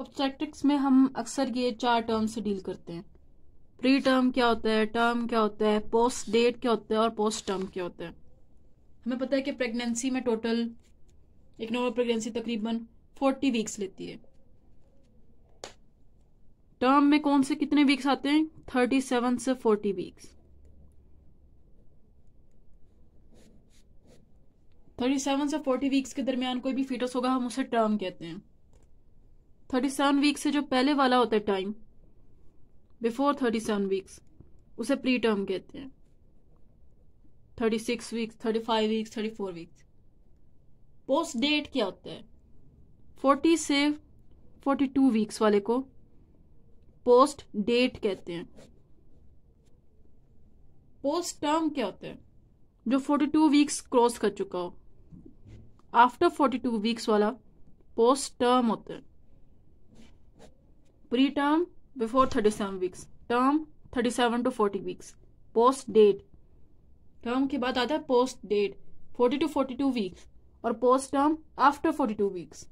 ऑब्जेक्टिक्स में हम अक्सर ये चार टर्म से डील करते हैं प्री टर्म क्या होता है टर्म क्या होता है पोस्ट डेट क्या होता है और पोस्ट टर्म क्या होता है हमें पता है कि प्रेगनेंसी में टोटल एक नॉर्मल प्रेगनेंसी तकरीबन फोर्टी वीक्स लेती है टर्म में कौन से कितने वीक्स आते हैं थर्टी सेवन से फोर्टी वीक्स थर्टी सेवन से फोर्टी वीक्स के दरमियान कोई भी फीटस होगा हम उसे टर्म कहते हैं थर्टी सेवन वीक्स से जो पहले वाला होता है time before thirty seven weeks उसे प्री टर्म कहते हैं thirty six weeks thirty five weeks thirty four weeks post date क्या होता है फोर्टी से फोर्टी टू वीक्स वाले को पोस्ट डेट कहते हैं पोस्ट टर्म क्या होता है जो फोर्टी टू वीक्स क्रॉस कर चुका हो आफ्टर फोर्टी टू वीक्स वाला पोस्ट टर्म होता है preterm before thirty seven weeks term thirty seven to forty weeks post date term के बाद आता है post date forty two forty two weeks और post term after forty two weeks